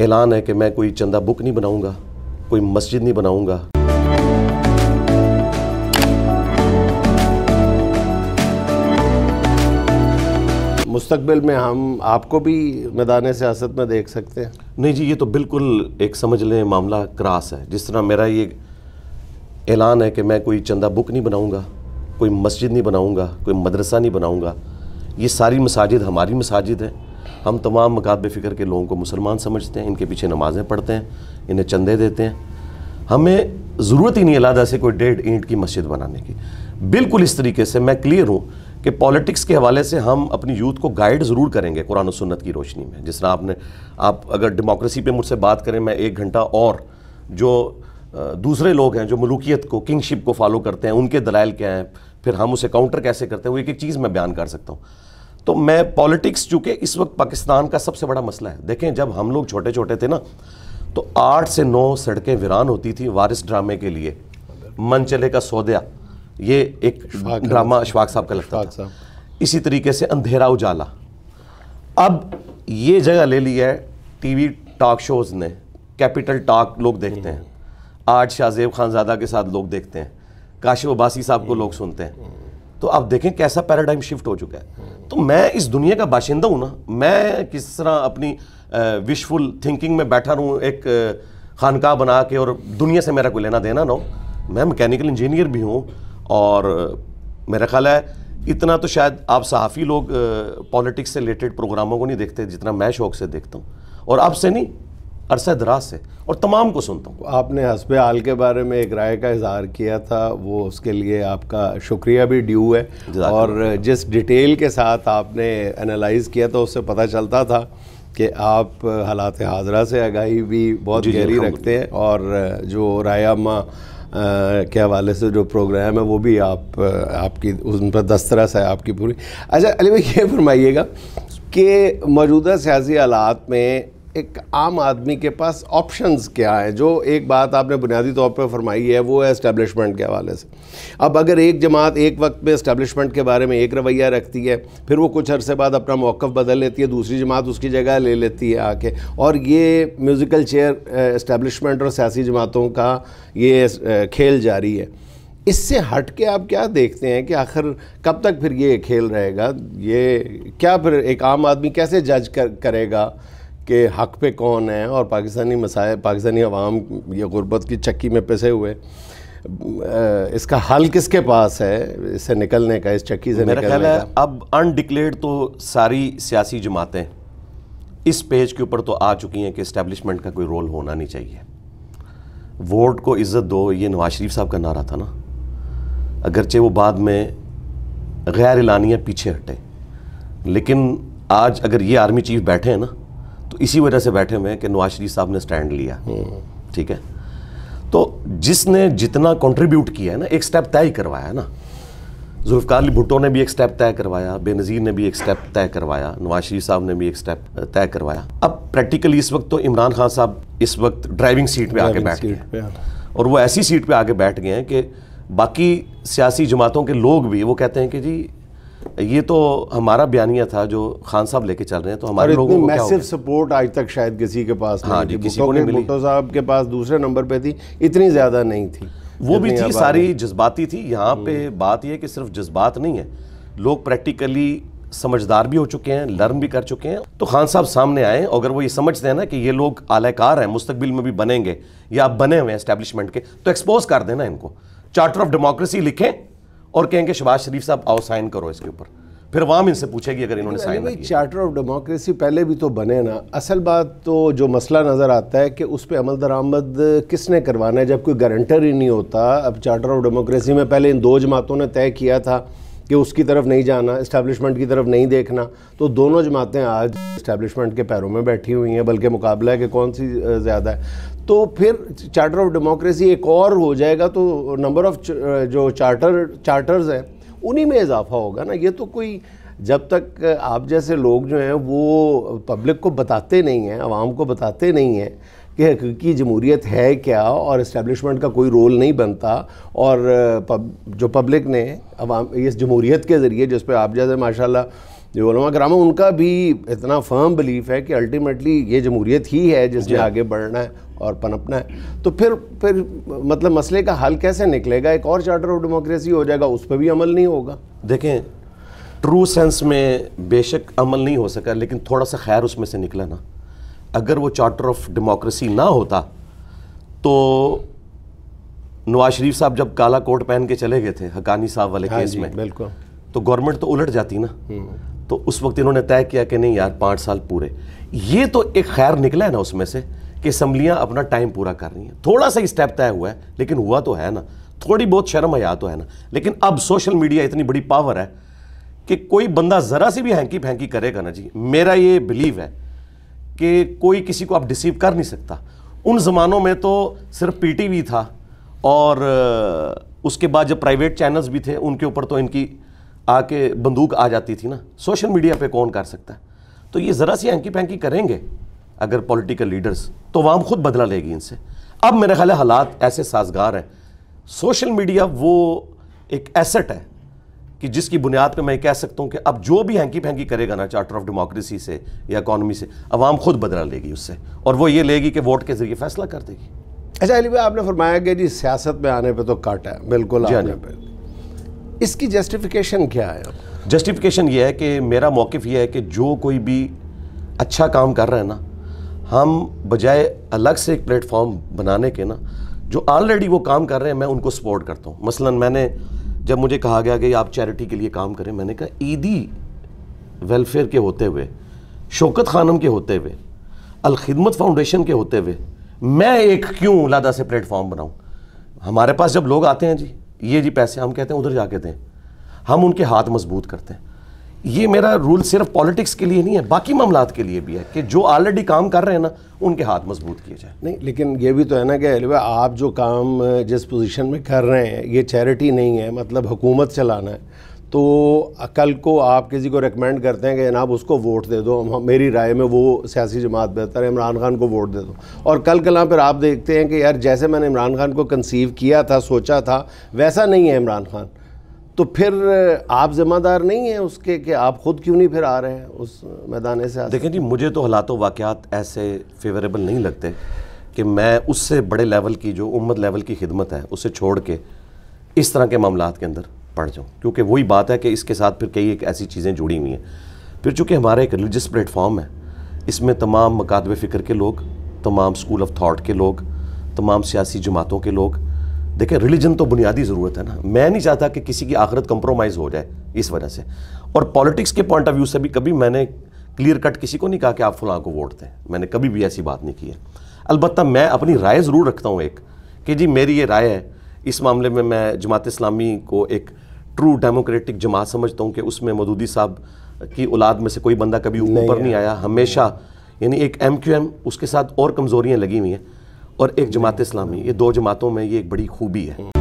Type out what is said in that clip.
ऐलान है कि मैं कोई चंदा बुक नहीं बनाऊँगा कोई मस्जिद नहीं बनाऊंगा मुस्तबिल में हम आपको भी मैदान सियासत में देख सकते हैं नहीं जी ये तो बिल्कुल एक समझ लें मामला क्रास है जिस तरह मेरा ये ऐलान है कि मैं कोई चंदा बुक नहीं बनाऊँगा कोई मस्जिद नहीं बनाऊँगा कोई मदरसा नहीं बनाऊँगा ये सारी मसाजिद हमारी मसाजिद हैं हम तमाम मकाब फ़िक्र के लोगों को मुसलमान समझते हैं इनके पीछे नमाज़ें पढ़ते हैं इन्हें चंदे देते हैं हमें ज़रूरत ही नहीं अलादा से कोई डेढ़ ईंट की मस्जिद बनाने की बिल्कुल इस तरीके से मैं क्लियर हूँ कि पॉलिटिक्स के हवाले से हम अपनी यूथ को गाइड ज़रूर करेंगे कुरान और सुन्नत की रोशनी में जिस तरह आपने आप अगर डेमोक्रेसी पे मुझसे बात करें मैं एक घंटा और जो दूसरे लोग हैं जो मलूकियत को किंगशिप को फॉलो करते हैं उनके दलाल क्या हैं फिर हम उसे काउंटर कैसे करते हैं वो एक एक चीज़ मैं बयान कर सकता हूँ तो मैं पॉलिटिक्स चूंकि इस वक्त पाकिस्तान का सबसे बड़ा मसला है देखें जब हम लोग छोटे छोटे थे ना तो आठ से नौ सड़कें वीरान होती थी वारिस ड्रामे के लिए मन चले का सौदया ये एक ड्रामा अशफाक साहब का लगता था इसी तरीके से अंधेरा उजाला अब ये जगह ले ली है टीवी टॉक शोज़ ने कैपिटल टॉक लोग देखते हैं हम्म। आज शाहजेब खानजादा के साथ लोग देखते हैं काशिफ अब्बासी साहब को हम्म। लोग सुनते हैं तो आप देखें कैसा पैराडाइम शिफ्ट हो चुका है तो मैं इस दुनिया का बाशिंदा हूँ ना मैं किस तरह अपनी विशफुल थिंकिंग में बैठा रहूँ एक खानका बना के और दुनिया से मेरा कोई लेना देना ना हो मैं मैकेनिकल इंजीनियर भी हूँ और मेरा ख्याल है इतना तो शायद आप सहाफ़ी लोग पॉलिटिक्स से रिलेटेड प्रोग्रामों को नहीं देखते जितना मैं शौक से देखता हूँ और अब से नहीं अरसा दराज से और तमाम को सुनता हूँ आपने हसब आल के बारे में एक राय का इजहार किया था वो उसके लिए आपका शुक्रिया भी ड्यू है और जिस डिटेल के साथ आपने एनालाइज किया था उससे पता चलता था कि आप हालात हाजरा से आगाही भी बहुत गहरी रखते हैं और जो राय माँ के हवाले से जो प्रोग्राम है वो भी आप आपकी उन पर दस्तरस है आपकी पूरी अच्छा अली भाई ये फरमाइएगा कि मौजूदा सियासी हालात में एक आम आदमी के पास ऑप्शंस क्या हैं जो एक बात आपने बुनियादी तौर पर फरमाई है वो है इस्टेब्लिशमेंट के हवाले से अब अगर एक जमात एक वक्त में इस्टेबलिशमेंट के बारे में एक रवैया रखती है फिर वो कुछ अरसे बाद अपना मौक़ बदल लेती है दूसरी जमात उसकी जगह ले लेती है आके और ये म्यूज़िकल चेयर इस्टेबलिशमेंट और सियासी जमातों का ये खेल जारी है इससे हट के आप क्या देखते हैं कि आखिर कब तक फिर ये खेल रहेगा ये क्या फिर एक आम आदमी कैसे जज कर, करेगा के हक पे कौन है और पाकिस्तानी मसाए पाकिस्तानी अवाम या गुरबत की चक्की में पिसे हुए इसका हल किसके पास है इससे निकलने का इस चक्की से मेरा ख्याल है अब अनडिक्लेयर्ड तो सारी सियासी जमातें इस पेज के ऊपर तो आ चुकी हैं कि इस्टेब्लिशमेंट का कोई रोल होना नहीं चाहिए वोट को इज़्ज़त दो ये नवाज शरीफ साहब का नारा था ना अगरचे वो बाद में गैर एलानिया पीछे हटे लेकिन आज अगर ये आर्मी चीफ बैठे हैं ना तो इसी वजह से बैठे हुए हैं कि नवाज शरीफ साहब ने स्टैंड लिया ठीक है तो जिसने जितना कंट्रीब्यूट किया है ना एक स्टेप तय करवाया है ना जुल्फकार अली भुट्टो ने भी एक स्टेप तय करवाया बेनज़ीर ने भी एक स्टेप तय करवाया नवाज शरीफ साहब ने भी एक स्टेप तय करवाया अब प्रैक्टिकली इस वक्त तो इमरान खान साहब इस वक्त ड्राइविंग सीट पे आके बैठ गए और वो ऐसी सीट पे आके बैठ गए हैं कि बाकी सियासी जमातों के लोग भी वो कहते हैं कि जी ये तो हमारा बयानिया था जो खान साहब लेके चल रहे हैं तो हमारे लोगों को मैसिव सपोर्ट आज तक शायद किसी के पास हाँ जी किसी को नहीं मिली साहब के पास दूसरे नंबर पे थी इतनी ज़्यादा नहीं थी वो भी थी सारी जज्बाती थी यहाँ पे हम्म। बात यह कि सिर्फ जज्बात नहीं है लोग प्रैक्टिकली समझदार भी हो चुके हैं लर्न भी कर चुके हैं तो खान साहब सामने आए अगर वो ये समझते हैं ना कि ये लोग आलाकार हैं मुस्तबिल में भी बनेंगे या बने हुए हैं इस्टेब्लिशमेंट के तो एक्सपोज कर देना इनको चार्टर ऑफ डेमोक्रेसी लिखें और कहेंगे शबाज शरीफ साहब आओ साइन करो इसके ऊपर फिर वाम इनसे पूछेगी अगर इन्होंने साइन चार्टर ऑफ डेमोक्रेसी पहले भी तो बने ना असल बात तो जो मसला नज़र आता है कि उस पर अमल दरामद किसने करवाना है जब कोई गारंटर ही नहीं होता अब चार्टर ऑफ डेमोक्रेसी में पहले इन दो जमातों ने तय किया था कि उसकी तरफ नहीं जाना इस्टेब्लिशमेंट की तरफ नहीं देखना तो दोनों जमातें आज इस्टेब्लिशमेंट के पैरों में बैठी हुई हैं बल्कि मुकाबला है कि कौन सी ज़्यादा है तो फिर चार्टर ऑफ डेमोक्रेसी एक और हो जाएगा तो नंबर ऑफ़ जो चार्टर चार्टर्स हैं उन्हीं में इजाफा होगा ना ये तो कोई जब तक आप जैसे लोग जो हैं वो पब्लिक को बताते नहीं हैं आवाम को बताते नहीं हैं कि हकीकी जमहूरीत है क्या और इस्टेबलिशमेंट का कोई रोल नहीं बनता और पब, जो पब्लिक ने अवाम इस जमहूरीत के ज़रिए जिस पर आप जैसे माशा जो उलमा कराम उनका भी इतना फर्म बिलीफ है कि अल्टीमेटली ये जमहूरीत ही है जिसमें आगे बढ़ना है और पनपना है तो फिर फिर मतलब मसले का हल कैसे निकलेगा एक और चार्टर ऑफ डेमोक्रेसी हो जाएगा उस पर भी अमल नहीं होगा देखें ट्रू सेंस में बेशक अमल नहीं हो सका लेकिन थोड़ा सा खैर उसमें से निकला ना अगर वो चार्टर ऑफ डेमोक्रेसी ना होता तो नवाज शरीफ साहब जब काला कोट पहन के चले गए थे हकानी साहब वाले हाँ केस में बिल्कुल तो गवर्नमेंट तो उलट जाती ना हम्म। तो उस वक्त इन्होंने तय किया कि नहीं यार पाँच साल पूरे ये तो एक खैर निकला है ना उसमें से कि असम्बलियाँ अपना टाइम पूरा कर रही हैं थोड़ा सा स्टेप तय हुआ है लेकिन हुआ तो है ना थोड़ी बहुत शर्म आया तो है ना लेकिन अब सोशल मीडिया इतनी बड़ी पावर है कि कोई बंदा ज़रा सी भी हैंकी फेंकी करेगा ना जी मेरा ये बिलीव है कि कोई किसी को आप डिसीव कर नहीं सकता उन ज़मानों में तो सिर्फ पीटीवी था और उसके बाद जब प्राइवेट चैनल्स भी थे उनके ऊपर तो इनकी आके बंदूक आ जाती थी ना सोशल मीडिया पे कौन कर सकता है तो ये ज़रा सी एंकी पैंकी करेंगे अगर पॉलिटिकल लीडर्स तो वाम खुद बदला लेगी इनसे अब मेरे ख्याल हालात ऐसे साजगार हैं सोशल मीडिया वो एक एसेट है कि जिसकी बुनियाद पे मैं कह सकता हूँ कि अब जो भी हैंकी फेंकी करेगा ना चार्टर ऑफ डेमोक्रेसी से या इकानमी से अवाम खुद बदला लेगी उससे और वो ये लेगी कि वोट के ज़रिए फैसला कर देगी अच्छा अली भाई आपने फरमाया कि जी सियासत में आने पर तो काट है बिल्कुल हाँ आने पर इसकी जस्टिफिकेशन क्या है जस्टिफिकेशन ये है कि मेरा मौक़ ये है कि जो कोई भी अच्छा काम कर रहा है ना हम बजाय अलग से एक प्लेटफॉर्म बनाने के ना जो ऑलरेडी वो काम कर रहे हैं मैं उनको सपोर्ट करता हूँ मसलन मैंने जब मुझे कहा गया कि आप चैरिटी के लिए काम करें मैंने कहा ईदी वेलफेयर के होते हुए शौकत खानम के होते हुए अलखिदमत फाउंडेशन के होते हुए मैं एक क्यों लादा से प्लेटफॉर्म बनाऊं हमारे पास जब लोग आते हैं जी ये जी पैसे हम कहते हैं उधर जाके दें हम उनके हाथ मजबूत करते हैं ये मेरा रूल सिर्फ पॉलिटिक्स के लिए नहीं है बाकी मामला के लिए भी है कि जो ऑलरेडी काम कर रहे हैं ना उनके हाथ मजबूत किए जाए नहीं लेकिन ये भी तो है ना कि आप जो काम जिस पोजीशन में कर रहे हैं ये चैरिटी नहीं है मतलब हुकूमत चलाना है तो कल को आप किसी को रिकमेंड करते हैं कि जनाब उसको वोट दे दो मेरी राय में वो सियासी जमात बेहतर है इमरान खान को वोट दे दो और कल कल फिर आप देखते हैं कि यार जैसे मैंने इमरान खान को कंसीव किया था सोचा था वैसा नहीं है इमरान खान तो फिर आप जिम्मेदार नहीं हैं उसके कि आप खुद क्यों नहीं फिर आ रहे हैं उस मैदान से देखें जी मुझे तो हालात वाक़ात ऐसे फेवरेबल नहीं लगते कि मैं उससे बड़े लेवल की जो उम्मत लेवल की खिदमत है उसे छोड़ के इस तरह के मामला के अंदर पड़ जाऊँ क्योंकि वही बात है कि इसके साथ फिर कई एक ऐसी चीज़ें जुड़ी हुई हैं फिर चूँकि हमारा एक रिलीजस प्लेटफॉर्म है इसमें तमाम मकादब फ़िक्र के लोग तमाम स्कूल ऑफ थाट के लोग तमाम सियासी जमातों के लोग देखिए रिलीजन तो बुनियादी ज़रूरत है ना मैं नहीं चाहता कि किसी की आखिरत कंप्रोमाइज़ हो जाए इस वजह से और पॉलिटिक्स के पॉइंट ऑफ व्यू से भी कभी मैंने क्लियर कट किसी को नहीं कहा कि आप फलां को वोट दें मैंने कभी भी ऐसी बात नहीं की है अलबत् मैं अपनी राय ज़रूर रखता हूँ एक कि जी मेरी ये राय है इस मामले में मैं जमात इस्लामी को एक ट्रू डेमोक्रेटिक जमात समझता हूँ कि उसमें मदूदी साहब की औलाद में से कोई बंदा कभी ऊपर नहीं, नहीं आया हमेशा यानी एक एम क्यू एम उसके साथ और कमज़ोरियाँ लगी हुई हैं और एक जमात इस्लामी ये दो जमातों में ये एक बड़ी खूबी है